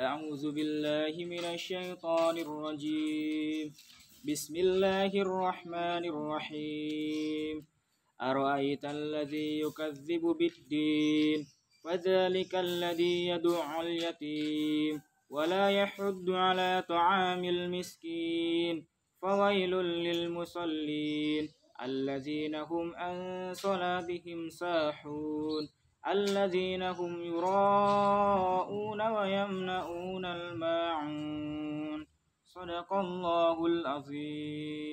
أعوذ بالله من الشيطان الرجيم بسم الله الرحمن الرحيم أرأيت الذي يكذب بالدين فذلك الذي يدعو اليتيم ولا يحد على طعام المسكين فويل للمصلين الذين هم عن صلاتهم ساحون الذين هم يراءون ويمنؤون الماعون صدق الله العظيم